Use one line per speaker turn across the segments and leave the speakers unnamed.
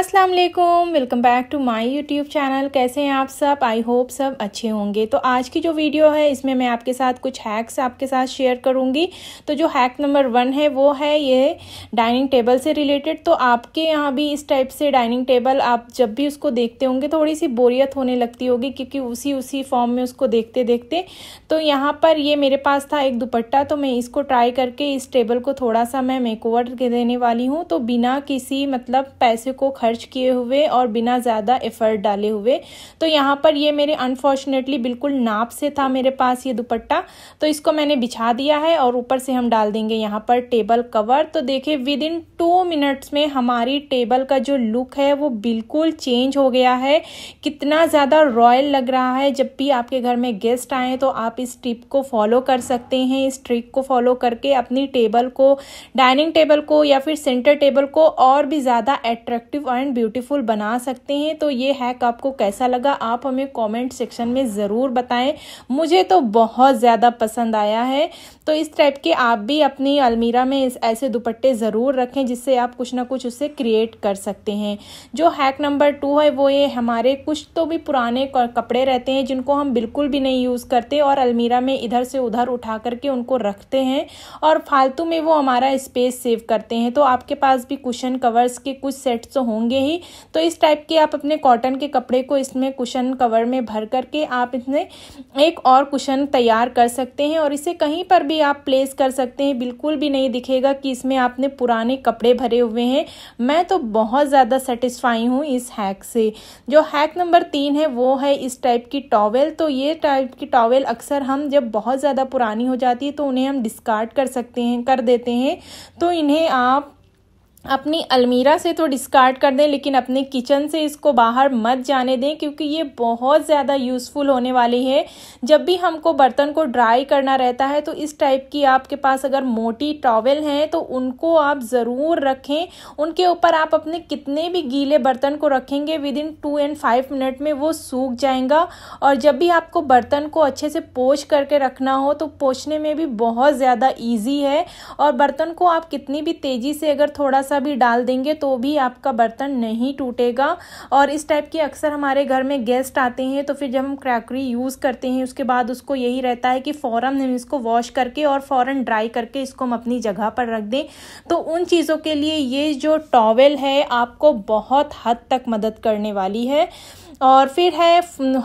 Aslam welcome back to my YouTube channel कैसे हैं आप सब आई होप सब अच्छे होंगे तो आज की जो वीडियो है इसमें मैं आपके साथ कुछ हैक्स आपके साथ शेयर करूंगी तो जो हैक नंबर वन है वो है ये डाइनिंग टेबल से रिलेटेड तो आपके यहाँ भी इस टाइप से डाइनिंग टेबल आप जब भी उसको देखते होंगे थोड़ी सी बोरियत होने लगती होगी क्योंकि उसी उसी फॉर्म में उसको देखते देखते तो यहाँ पर ये मेरे पास था एक दुपट्टा तो मैं इसको ट्राई करके इस टेबल को थोड़ा सा मैं मेक देने वाली हूँ तो बिना किसी मतलब पैसे को खर्च खर्च किए हुए और बिना ज़्यादा एफर्ट डाले हुए तो यहाँ पर ये मेरे अनफॉर्चुनेटली बिल्कुल नाप से था मेरे पास ये दुपट्टा तो इसको मैंने बिछा दिया है और ऊपर से हम डाल देंगे यहाँ पर टेबल कवर तो देखिए विद इन टू मिनट्स में हमारी टेबल का जो लुक है वो बिल्कुल चेंज हो गया है कितना ज़्यादा रॉयल लग रहा है जब भी आपके घर में गेस्ट आए तो आप इस ट्रिप को फॉलो कर सकते हैं इस ट्रिक को फॉलो करके अपनी टेबल को डाइनिंग टेबल को या फिर सेंटर टेबल को और भी ज़्यादा एट्रैक्टिव पॉइंट ब्यूटीफुल बना सकते हैं तो ये हैक आपको कैसा लगा आप हमें कमेंट सेक्शन में ज़रूर बताएं मुझे तो बहुत ज़्यादा पसंद आया है तो इस टाइप के आप भी अपनी अलमीरा में ऐसे दुपट्टे ज़रूर रखें जिससे आप कुछ ना कुछ उससे क्रिएट कर सकते हैं जो हैक नंबर टू है वो ये हमारे कुछ तो भी पुराने कपड़े रहते हैं जिनको हम बिल्कुल भी नहीं यूज़ करते और अलमीरा में इधर से उधर उठा करके उनको रखते हैं और फालतू में वो हमारा स्पेस सेव करते हैं तो आपके पास भी कुशन कवर्स के कुछ सेट्स होंगे ही तो इस टाइप के आप अपने कॉटन के कपड़े को इसमें कुशन कवर में भर करके आप इसमें एक और कुशन तैयार कर सकते हैं और इसे कहीं पर भी भी आप प्लेस कर सकते हैं बिल्कुल भी नहीं दिखेगा कि इसमें आपने पुराने कपड़े भरे हुए हैं मैं तो बहुत ज़्यादा सेटिस्फाई हूँ इस हैक से जो हैक नंबर तीन है वो है इस टाइप की टॉवेल तो ये टाइप की टॉवेल अक्सर हम जब बहुत ज़्यादा पुरानी हो जाती है तो उन्हें हम डिस्कार्ड कर सकते हैं कर देते हैं तो इन्हें आप अपनी अलमीरा से तो डिस्कार्ड कर दें लेकिन अपने किचन से इसको बाहर मत जाने दें क्योंकि ये बहुत ज़्यादा यूज़फुल होने वाली है जब भी हमको बर्तन को ड्राई करना रहता है तो इस टाइप की आपके पास अगर मोटी टॉवल हैं तो उनको आप ज़रूर रखें उनके ऊपर आप अपने कितने भी गीले बर्तन को रखेंगे within two and five minute में वो सूख जाएगा और जब भी आपको बर्तन को अच्छे से पोछ करके रखना हो तो पोछने में भी बहुत ज़्यादा ईजी है और बर्तन को आप कितनी भी तेज़ी से अगर थोड़ा सा भी डाल देंगे तो भी आपका बर्तन नहीं टूटेगा और इस टाइप की अक्सर हमारे घर में गेस्ट आते हैं तो फिर जब हम क्रैकरी यूज़ करते हैं उसके बाद उसको यही रहता है कि फ़ौर हम इसको वॉश करके और फ़ौर ड्राई करके इसको हम अपनी जगह पर रख दें तो उन चीज़ों के लिए ये जो टॉवेल है आपको बहुत हद तक मदद करने वाली है और फिर है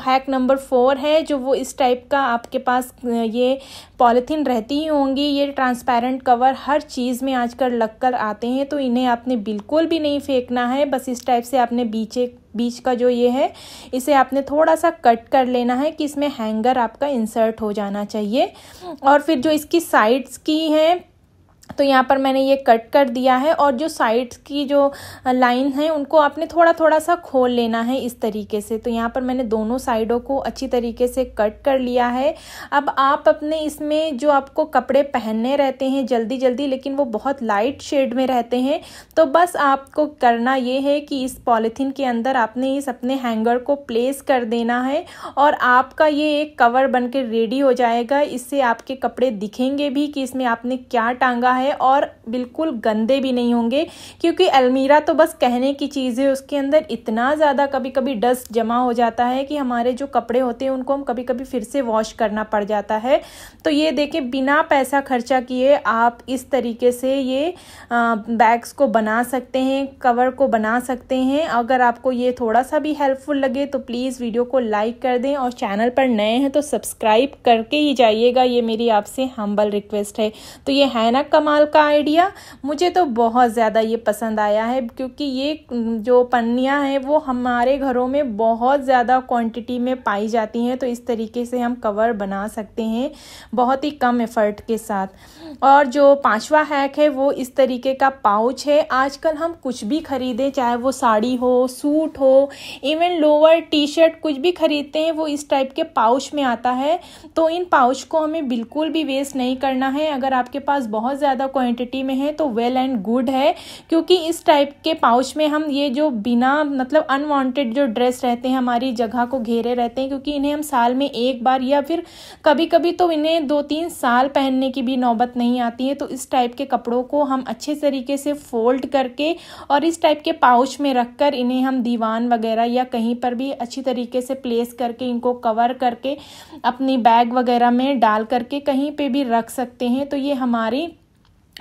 हैक नंबर फोर है जो वो इस टाइप का आपके पास ये पॉलीथीन रहती ही होंगी ये ट्रांसपेरेंट कवर हर चीज़ में आजकल लग कर आते हैं तो इन्हें आपने बिल्कुल भी नहीं फेंकना है बस इस टाइप से आपने बीचे बीच का जो ये है इसे आपने थोड़ा सा कट कर लेना है कि इसमें हैंगर आपका इंसर्ट हो जाना चाहिए और फिर जो इसकी साइड्स की हैं तो यहाँ पर मैंने ये कट कर दिया है और जो साइड्स की जो लाइन है उनको आपने थोड़ा थोड़ा सा खोल लेना है इस तरीके से तो यहाँ पर मैंने दोनों साइडों को अच्छी तरीके से कट कर लिया है अब आप अपने इसमें जो आपको कपड़े पहनने रहते हैं जल्दी जल्दी लेकिन वो बहुत लाइट शेड में रहते हैं तो बस आपको करना ये है कि इस पॉलीथीन के अंदर आपने इस अपने हैंगर को प्लेस कर देना है और आपका ये एक कवर बन रेडी हो जाएगा इससे आपके कपड़े दिखेंगे भी कि इसमें आपने क्या टांगा है और बिल्कुल गंदे भी नहीं होंगे क्योंकि अलमीरा तो बस कहने की चीज़ है उसके अंदर इतना ज़्यादा कभी कभी डस्ट जमा हो जाता है कि हमारे जो कपड़े होते हैं उनको हम कभी कभी फिर से वॉश करना पड़ जाता है तो ये देखें बिना पैसा खर्चा किए आप इस तरीके से ये बैग्स को बना सकते हैं कवर को बना सकते हैं अगर आपको ये थोड़ा सा भी हेल्पफुल लगे तो प्लीज़ वीडियो को लाइक कर दें और चैनल पर नए हैं तो सब्सक्राइब करके ही जाइएगा ये मेरी आपसे हम्बल रिक्वेस्ट है तो ये है ना कम कमाल का आइडिया मुझे तो बहुत ज़्यादा ये पसंद आया है क्योंकि ये जो पन्नियाँ हैं वो हमारे घरों में बहुत ज़्यादा क्वांटिटी में पाई जाती हैं तो इस तरीके से हम कवर बना सकते हैं बहुत ही कम एफर्ट के साथ और जो पांचवा हैक है वो इस तरीके का पाउच है आजकल हम कुछ भी खरीदें चाहे वो साड़ी हो सूट हो इवन लोअर टी शर्ट कुछ भी खरीदते हैं वो इस टाइप के पाउच में आता है तो इन पाउच को हमें बिल्कुल भी वेस्ट नहीं करना है अगर आपके पास बहुत ज़्यादा ज़्यादा क्वांटिटी में है तो वेल एंड गुड है क्योंकि इस टाइप के पाउच में हम ये जो बिना मतलब अनवांटेड जो ड्रेस रहते हैं हमारी जगह को घेरे रहते हैं क्योंकि इन्हें हम साल में एक बार या फिर कभी कभी तो इन्हें दो तीन साल पहनने की भी नौबत नहीं आती है तो इस टाइप के कपड़ों को हम अच्छे तरीके से फोल्ड करके और इस टाइप के पाउच में रखकर इन्हें हम दीवान वगैरह या कहीं पर भी अच्छी तरीके से प्लेस करके इनको कवर करके अपनी बैग वगैरह में डाल करके कहीं पे भी रख सकते हैं तो ये हमारी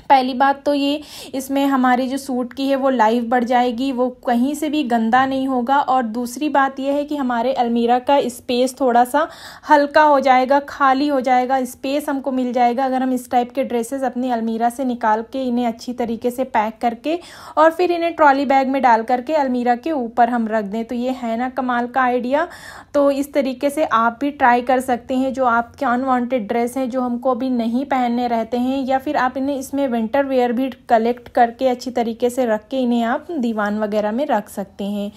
पहली बात तो ये इसमें हमारे जो सूट की है वो लाइफ बढ़ जाएगी वो कहीं से भी गंदा नहीं होगा और दूसरी बात यह है कि हमारे अलमीरा का स्पेस थोड़ा सा हल्का हो जाएगा खाली हो जाएगा स्पेस हमको मिल जाएगा अगर हम इस टाइप के ड्रेसेस अपनी अलमीरा से निकाल के इन्हें अच्छी तरीके से पैक करके और फिर इन्हें ट्रॉली बैग में डाल करके अलमीरा के ऊपर हम रख दें तो ये है ना कमाल का आइडिया तो इस तरीके से आप भी ट्राई कर सकते हैं जो आपके अनवॉन्टेड ड्रेस हैं जो हमको अभी नहीं पहनने रहते हैं या फिर आप इन्हें इसमें में विंटर वेयर भी कलेक्ट करके अच्छी तरीके से रख के इन्हें आप दीवान वगैरह में रख सकते हैं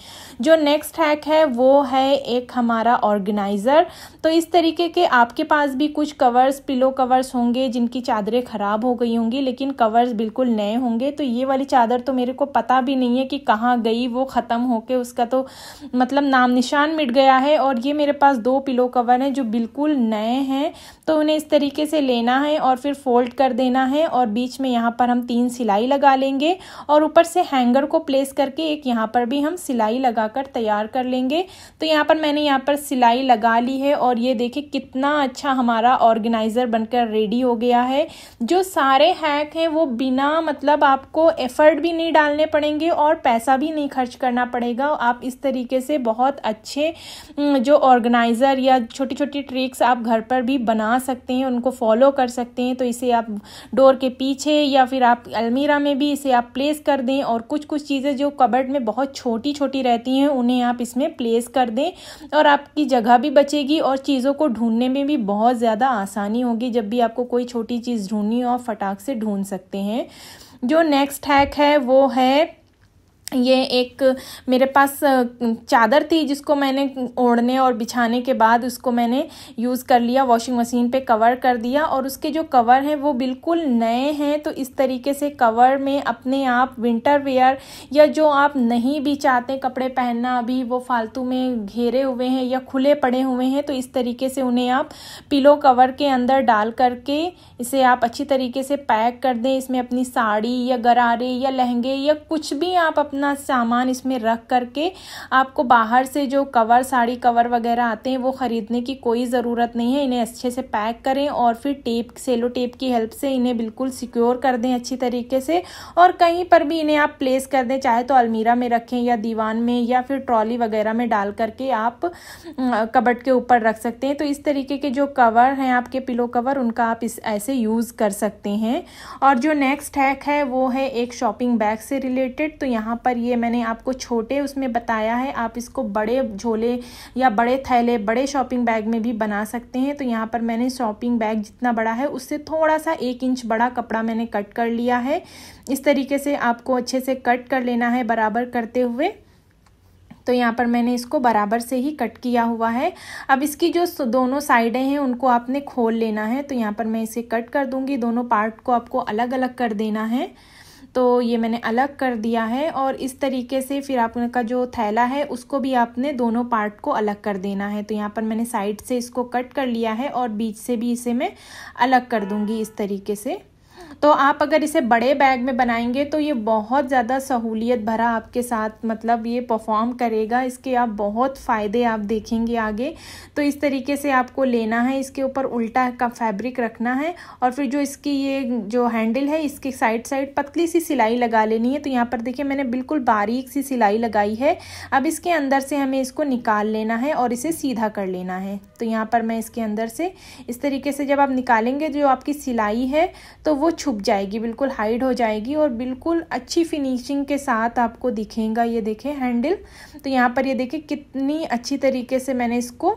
जो नेक्स्ट हैक है वो है एक हमारा ऑर्गेनाइज़र तो इस तरीके के आपके पास भी कुछ कवर्स पिलो कवर्स होंगे जिनकी चादरें ख़राब हो गई होंगी लेकिन कवर्स बिल्कुल नए होंगे तो ये वाली चादर तो मेरे को पता भी नहीं है कि कहाँ गई वो ख़त्म होके उसका तो मतलब नाम निशान मिट गया है और ये मेरे पास दो पिलो कवर हैं जो बिल्कुल नए हैं तो उन्हें इस तरीके से लेना है और फिर फोल्ड कर देना है और बीच में यहाँ पर हम तीन सिलाई लगा लेंगे और ऊपर से हैंगर को प्लेस करके एक यहाँ पर भी हम सिलाई लगाकर तैयार कर लेंगे तो यहाँ पर मैंने यहाँ पर सिलाई लगा ली है और ये देखिए कितना अच्छा हमारा ऑर्गेनाइज़र बनकर रेडी हो गया है जो सारे हैक हैं वो बिना मतलब आपको एफर्ट भी नहीं डालने पड़ेंगे और पैसा भी नहीं खर्च करना पड़ेगा आप इस तरीके से बहुत अच्छे जो ऑर्गेनाइज़र या छोटी छोटी ट्रिक्स आप घर पर भी बना सकते हैं उनको फॉलो कर सकते हैं तो इसे आप डोर के पीछे पीछे या फिर आप अलमीरा में भी इसे आप प्लेस कर दें और कुछ कुछ चीज़ें जो कबर्ड में बहुत छोटी छोटी रहती हैं उन्हें आप इसमें प्लेस कर दें और आपकी जगह भी बचेगी और चीज़ों को ढूंढने में भी बहुत ज़्यादा आसानी होगी जब भी आपको कोई छोटी चीज़ ढूंढनी हो आप फटाक से ढूंढ सकते हैं जो नेक्स्ट हैक है वो है ये एक मेरे पास चादर थी जिसको मैंने ओढ़ने और बिछाने के बाद उसको मैंने यूज़ कर लिया वॉशिंग मशीन पे कवर कर दिया और उसके जो कवर हैं वो बिल्कुल नए हैं तो इस तरीके से कवर में अपने आप विंटर वेयर या जो आप नहीं भी चाहते कपड़े पहनना अभी वो फालतू में घेरे हुए हैं या खुले पड़े हुए हैं तो इस तरीके से उन्हें आप पिलो कवर के अंदर डाल करके इसे आप अच्छी तरीके से पैक कर दें इसमें अपनी साड़ी या गरारे या लहंगे या कुछ भी आप अपना सामान इसमें रख करके आपको बाहर से जो कवर साड़ी कवर वगैरह आते हैं वो ख़रीदने की कोई ज़रूरत नहीं है इन्हें अच्छे से पैक करें और फिर टेप सेलो टेप की हेल्प से इन्हें बिल्कुल सिक्योर कर दें अच्छी तरीके से और कहीं पर भी इन्हें आप प्लेस कर दें चाहे तो अलमीरा में रखें या दीवान में या फिर ट्रॉली वगैरह में डाल करके आप कबट के ऊपर रख सकते हैं तो इस तरीके के जो कवर हैं आपके पिलो कवर उनका आप इस ऐसे यूज़ कर सकते हैं और जो नेक्स्ट हैक है वो है एक शॉपिंग बैग से रिलेटेड तो यहाँ पर पर ये मैंने आपको छोटे उसमें बताया है आप इसको बड़े झोले या बड़े थैले बड़े शॉपिंग बैग में भी बना सकते हैं तो यहाँ पर मैंने शॉपिंग बैग जितना बड़ा है उससे थोड़ा सा एक इंच बड़ा कपड़ा मैंने कट कर लिया है इस तरीके से आपको अच्छे से कट कर लेना है बराबर करते हुए तो यहाँ पर मैंने इसको बराबर से ही कट किया हुआ है अब इसकी जो दोनों साइडें हैं उनको आपने खोल लेना है तो यहाँ पर मैं इसे कट कर दूंगी दोनों पार्ट को आपको अलग अलग कर देना है तो ये मैंने अलग कर दिया है और इस तरीके से फिर आपका जो थैला है उसको भी आपने दोनों पार्ट को अलग कर देना है तो यहाँ पर मैंने साइड से इसको कट कर लिया है और बीच से भी इसे मैं अलग कर दूँगी इस तरीके से तो आप अगर इसे बड़े बैग में बनाएंगे तो ये बहुत ज़्यादा सहूलियत भरा आपके साथ मतलब ये परफॉर्म करेगा इसके आप बहुत फ़ायदे आप देखेंगे आगे तो इस तरीके से आपको लेना है इसके ऊपर उल्टा का फैब्रिक रखना है और फिर जो इसकी ये जो हैंडल है इसके साइड साइड पतली सी सिलाई लगा लेनी है तो यहाँ पर देखिए मैंने बिल्कुल बारीक सी सिलाई लगाई है अब इसके अंदर से हमें इसको निकाल लेना है और इसे सीधा कर लेना है तो यहाँ पर मैं इसके अंदर से इस तरीके से जब आप निकालेंगे जो आपकी सिलाई है तो वो छुप जाएगी बिल्कुल हाइड हो जाएगी और बिल्कुल अच्छी फिनिशिंग के साथ आपको दिखेगा ये देखें हैंडल तो यहाँ पर ये देखें कितनी अच्छी तरीके से मैंने इसको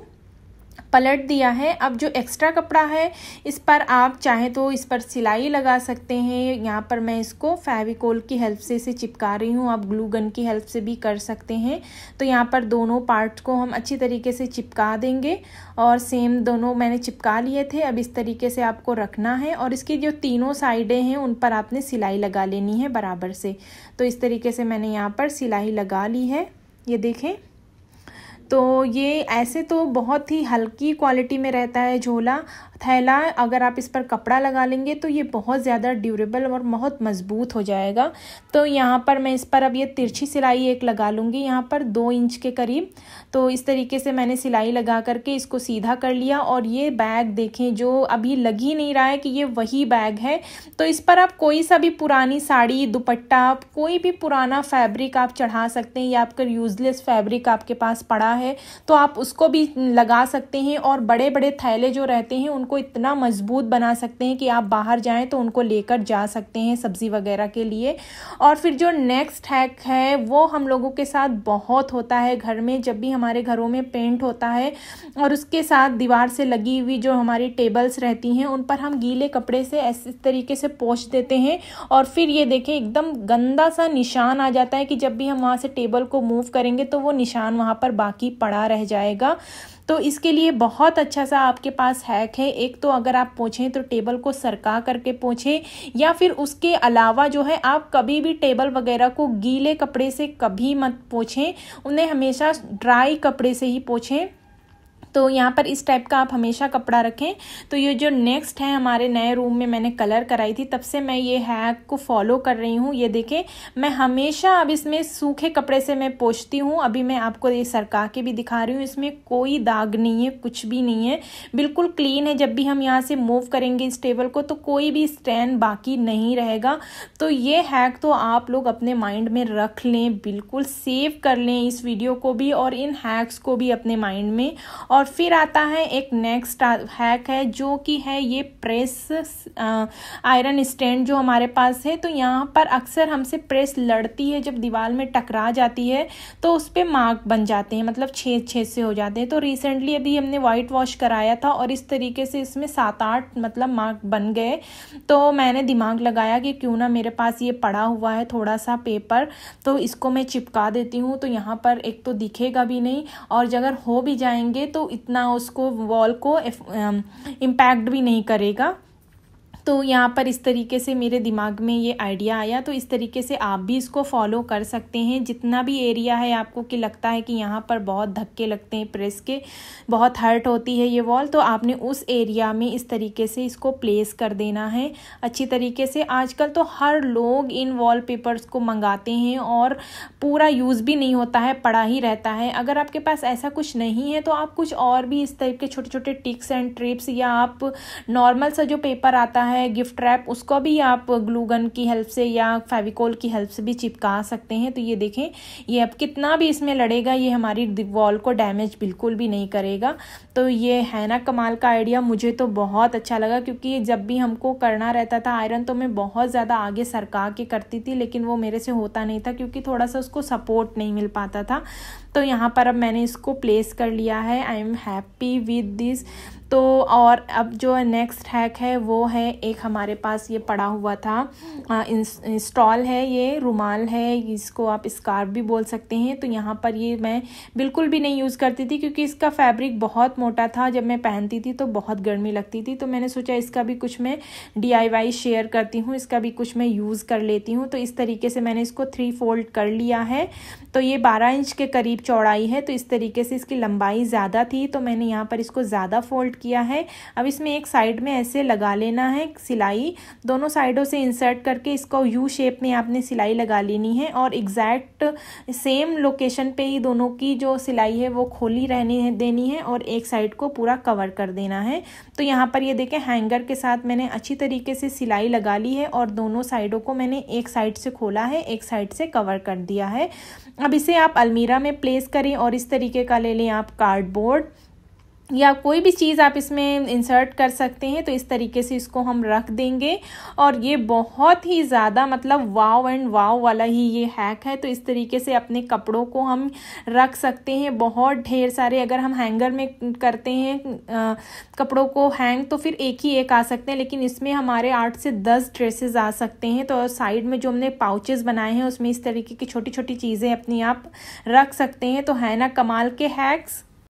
पलट दिया है अब जो एक्स्ट्रा कपड़ा है इस पर आप चाहे तो इस पर सिलाई लगा सकते हैं यहाँ पर मैं इसको फेविकोल की हेल्प से इसे चिपका रही हूँ आप ग्लू गन की हेल्प से भी कर सकते हैं तो यहाँ पर दोनों पार्ट को हम अच्छी तरीके से चिपका देंगे और सेम दोनों मैंने चिपका लिए थे अब इस तरीके से आपको रखना है और इसकी जो तीनों साइडें हैं उन पर आपने सिलाई लगा लेनी है बराबर से तो इस तरीके से मैंने यहाँ पर सिलाई लगा ली है ये देखें तो ये ऐसे तो बहुत ही हल्की क्वालिटी में रहता है झोला थैला अगर आप इस पर कपड़ा लगा लेंगे तो ये बहुत ज़्यादा ड्यूरेबल और बहुत मज़बूत हो जाएगा तो यहाँ पर मैं इस पर अब ये तिरछी सिलाई एक लगा लूँगी यहाँ पर दो इंच के करीब तो इस तरीके से मैंने सिलाई लगा करके इसको सीधा कर लिया और ये बैग देखें जो अभी लग ही नहीं रहा है कि ये वही बैग है तो इस पर आप कोई सा भी पुरानी साड़ी दुपट्टा आप कोई भी पुराना फैब्रिक आप चढ़ा सकते हैं या आपका यूज़लेस फैब्रिक आपके पास पड़ा है तो आप उसको भी लगा सकते हैं और बड़े बड़े थैले जो रहते हैं उनको को इतना मजबूत बना सकते हैं कि आप बाहर जाएं तो उनको लेकर जा सकते हैं सब्ज़ी वगैरह के लिए और फिर जो नेक्स्ट हैक है वो हम लोगों के साथ बहुत होता है घर में जब भी हमारे घरों में पेंट होता है और उसके साथ दीवार से लगी हुई जो हमारी टेबल्स रहती हैं उन पर हम गीले कपड़े से ऐसे तरीके से पोछ देते हैं और फिर ये देखें एकदम गंदा सा निशान आ जाता है कि जब भी हम वहाँ से टेबल को मूव करेंगे तो वो निशान वहाँ पर बाकी पड़ा रह जाएगा तो इसके लिए बहुत अच्छा सा आपके पास हैक है एक तो अगर आप पोछें तो टेबल को सरका करके पोछें या फिर उसके अलावा जो है आप कभी भी टेबल वगैरह को गीले कपड़े से कभी मत पोछें उन्हें हमेशा ड्राई कपड़े से ही पोछें तो यहाँ पर इस टाइप का आप हमेशा कपड़ा रखें तो ये जो नेक्स्ट है हमारे नए रूम में मैंने कलर कराई थी तब से मैं ये हैक को फॉलो कर रही हूँ ये देखें मैं हमेशा अब इसमें सूखे कपड़े से मैं पोछती हूँ अभी मैं आपको ये सरका के भी दिखा रही हूँ इसमें कोई दाग नहीं है कुछ भी नहीं है बिल्कुल क्लीन है जब भी हम यहाँ से मूव करेंगे इस टेबल को तो कोई भी स्टैंड बाकी नहीं रहेगा तो ये हैक तो आप लोग अपने माइंड में रख लें बिल्कुल सेव कर लें इस वीडियो को भी और इन हैक्स को भी अपने माइंड में और और फिर आता है एक नेक्स्ट हैक है जो कि है ये प्रेस आयरन स्टैंड जो हमारे पास है तो यहाँ पर अक्सर हमसे प्रेस लड़ती है जब दीवार में टकरा जाती है तो उस पर मार्क बन जाते हैं मतलब छेद छेद से हो जाते हैं तो रिसेंटली अभी हमने वाइट वॉश कराया था और इस तरीके से इसमें सात आठ मतलब मार्क बन गए तो मैंने दिमाग लगाया कि क्यों ना मेरे पास ये पड़ा हुआ है थोड़ा सा पेपर तो इसको मैं चिपका देती हूँ तो यहाँ पर एक तो दिखेगा भी नहीं और अगर हो भी जाएंगे तो इतना उसको वॉल को इम्पैक्ट भी नहीं करेगा तो यहाँ पर इस तरीके से मेरे दिमाग में ये आइडिया आया तो इस तरीके से आप भी इसको फॉलो कर सकते हैं जितना भी एरिया है आपको कि लगता है कि यहाँ पर बहुत धक्के लगते हैं प्रेस के बहुत हर्ट होती है ये वॉल तो आपने उस एरिया में इस तरीके से इसको प्लेस कर देना है अच्छी तरीके से आजकल तो हर लोग इन वॉल को मंगाते हैं और पूरा यूज़ भी नहीं होता है पड़ा ही रहता है अगर आपके पास ऐसा कुछ नहीं है तो आप कुछ और भी इस टाइप के छोटे छोटे टिक्स एंड ट्रिप्स या आप नॉर्मल सा जो पेपर आता है है गिफ्ट रैप उसको भी आप ग्लू गन की हेल्प से या फेविकोल की हेल्प से भी चिपका सकते हैं तो ये देखें ये अब कितना भी इसमें लड़ेगा ये हमारी वॉल को डैमेज बिल्कुल भी नहीं करेगा तो ये है ना कमाल का आइडिया मुझे तो बहुत अच्छा लगा क्योंकि जब भी हमको करना रहता था आयरन तो मैं बहुत ज़्यादा आगे सरका के करती थी लेकिन वो मेरे से होता नहीं था क्योंकि थोड़ा सा उसको सपोर्ट नहीं मिल पाता था तो यहाँ पर अब मैंने इसको प्लेस कर लिया है I am happy with this तो और अब जो नेक्स्ट हैक है वो है एक हमारे पास ये पड़ा हुआ था इंस्टॉल है ये रुमाल है इसको आप स्कार्फ भी बोल सकते हैं तो यहाँ पर ये मैं बिल्कुल भी नहीं यूज़ करती थी क्योंकि इसका फैब्रिक बहुत मोटा था जब मैं पहनती थी तो बहुत गर्मी लगती थी तो मैंने सोचा इसका भी कुछ मैं डी शेयर करती हूँ इसका भी कुछ मैं यूज़ कर लेती हूँ तो इस तरीके से मैंने इसको थ्री फोल्ड कर लिया है तो ये बारह इंच के करीब चौड़ाई है तो इस तरीके से इसकी लंबाई ज़्यादा थी तो मैंने यहाँ पर इसको ज़्यादा फोल्ड किया है अब इसमें एक साइड में ऐसे लगा लेना है सिलाई दोनों साइडों से इंसर्ट करके इसको यू शेप में आपने सिलाई लगा लेनी है और एग्जैक्ट सेम लोकेशन पे ही दोनों की जो सिलाई है वो खोली रहने देनी है और एक साइड को पूरा कवर कर देना है तो यहाँ पर ये देखें हैंगर के साथ मैंने अच्छी तरीके से सिलाई लगा ली है और दोनों साइडों को मैंने एक साइड से खोला है एक साइड से कवर कर दिया है अब इसे आप अलमीरा में प्लेस करें और इस तरीके का ले लें आप कार्डबोर्ड या कोई भी चीज़ आप इसमें इंसर्ट कर सकते हैं तो इस तरीके से इसको हम रख देंगे और ये बहुत ही ज़्यादा मतलब वाव एंड वाव वाला ही ये हैक है तो इस तरीके से अपने कपड़ों को हम रख सकते हैं बहुत ढेर सारे अगर हम हैंगर में करते हैं आ, कपड़ों को हैंग तो फिर एक ही एक आ सकते हैं लेकिन इसमें हमारे आठ से दस ड्रेसेस आ सकते हैं तो साइड में जो हमने पाउचेज बनाए हैं उसमें इस तरीके की छोटी छोटी चीज़ें अपनी आप रख सकते हैं तो है ना कमाल के हैक्स